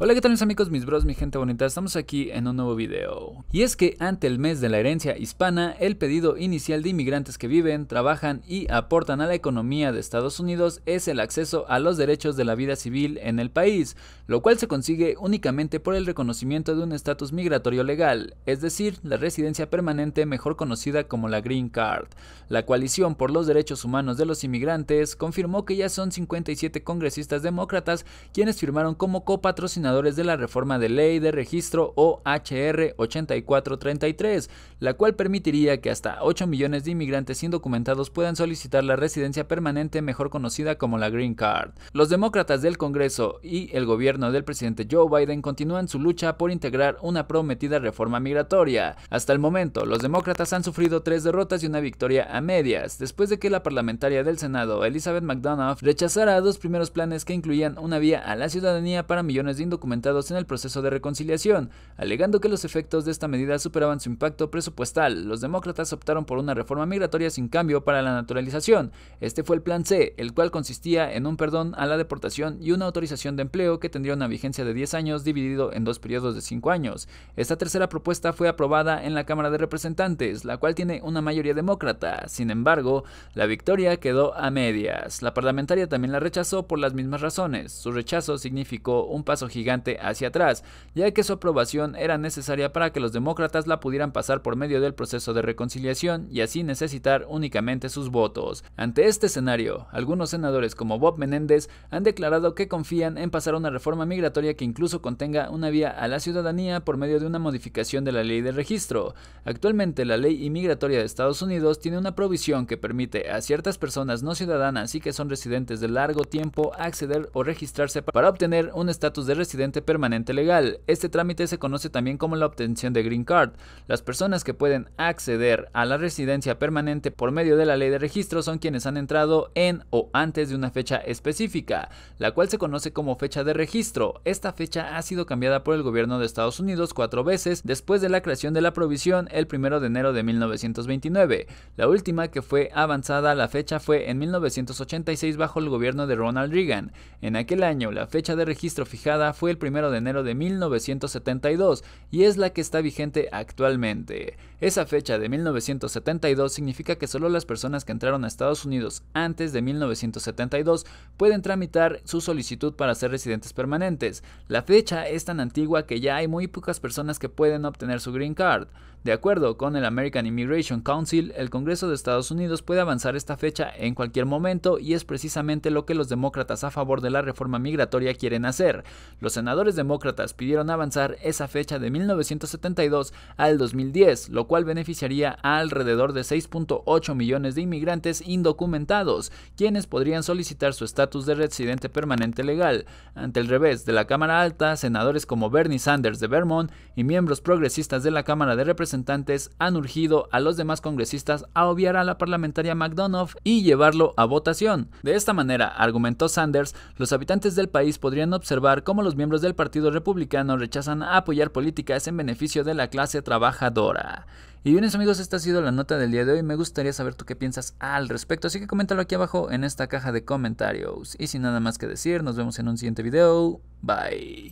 Hola qué tal mis amigos, mis bros, mi gente bonita, estamos aquí en un nuevo video. Y es que ante el mes de la herencia hispana, el pedido inicial de inmigrantes que viven, trabajan y aportan a la economía de Estados Unidos es el acceso a los derechos de la vida civil en el país, lo cual se consigue únicamente por el reconocimiento de un estatus migratorio legal, es decir, la residencia permanente mejor conocida como la Green Card. La coalición por los derechos humanos de los inmigrantes confirmó que ya son 57 congresistas demócratas quienes firmaron como copatrocinadores de la reforma de ley de registro OHR 8433, la cual permitiría que hasta 8 millones de inmigrantes indocumentados puedan solicitar la residencia permanente mejor conocida como la Green Card. Los demócratas del Congreso y el gobierno del presidente Joe Biden continúan su lucha por integrar una prometida reforma migratoria. Hasta el momento, los demócratas han sufrido tres derrotas y una victoria a medias, después de que la parlamentaria del Senado, Elizabeth McDonough, rechazara dos primeros planes que incluían una vía a la ciudadanía para millones de indocumentados documentados en el proceso de reconciliación, alegando que los efectos de esta medida superaban su impacto presupuestal. Los demócratas optaron por una reforma migratoria sin cambio para la naturalización. Este fue el plan C, el cual consistía en un perdón a la deportación y una autorización de empleo que tendría una vigencia de 10 años dividido en dos periodos de 5 años. Esta tercera propuesta fue aprobada en la Cámara de Representantes, la cual tiene una mayoría demócrata. Sin embargo, la victoria quedó a medias. La parlamentaria también la rechazó por las mismas razones. Su rechazo significó un paso gigante hacia atrás, ya que su aprobación era necesaria para que los demócratas la pudieran pasar por medio del proceso de reconciliación y así necesitar únicamente sus votos. Ante este escenario, algunos senadores como Bob Menéndez han declarado que confían en pasar una reforma migratoria que incluso contenga una vía a la ciudadanía por medio de una modificación de la ley de registro. Actualmente la ley inmigratoria de Estados Unidos tiene una provisión que permite a ciertas personas no ciudadanas y que son residentes de largo tiempo acceder o registrarse para obtener un estatus de residencia residente permanente legal. Este trámite se conoce también como la obtención de Green Card. Las personas que pueden acceder a la residencia permanente por medio de la ley de registro son quienes han entrado en o antes de una fecha específica, la cual se conoce como fecha de registro. Esta fecha ha sido cambiada por el gobierno de Estados Unidos cuatro veces después de la creación de la provisión el primero de enero de 1929. La última que fue avanzada a la fecha fue en 1986 bajo el gobierno de Ronald Reagan. En aquel año la fecha de registro fijada fue el primero de enero de 1972 y es la que está vigente actualmente. Esa fecha de 1972 significa que solo las personas que entraron a Estados Unidos antes de 1972 pueden tramitar su solicitud para ser residentes permanentes. La fecha es tan antigua que ya hay muy pocas personas que pueden obtener su green card. De acuerdo con el American Immigration Council, el Congreso de Estados Unidos puede avanzar esta fecha en cualquier momento y es precisamente lo que los demócratas a favor de la reforma migratoria quieren hacer. Los senadores demócratas pidieron avanzar esa fecha de 1972 al 2010, lo cual beneficiaría a alrededor de 6.8 millones de inmigrantes indocumentados, quienes podrían solicitar su estatus de residente permanente legal. Ante el revés de la Cámara Alta, senadores como Bernie Sanders de Vermont y miembros progresistas de la Cámara de Representantes han urgido a los demás congresistas a obviar a la parlamentaria McDonough y llevarlo a votación. De esta manera, argumentó Sanders, los habitantes del país podrían observar cómo los miembros del Partido Republicano rechazan apoyar políticas en beneficio de la clase trabajadora. Y bienes amigos, esta ha sido la nota del día de hoy. Me gustaría saber tú qué piensas al respecto, así que coméntalo aquí abajo en esta caja de comentarios. Y sin nada más que decir, nos vemos en un siguiente video. Bye.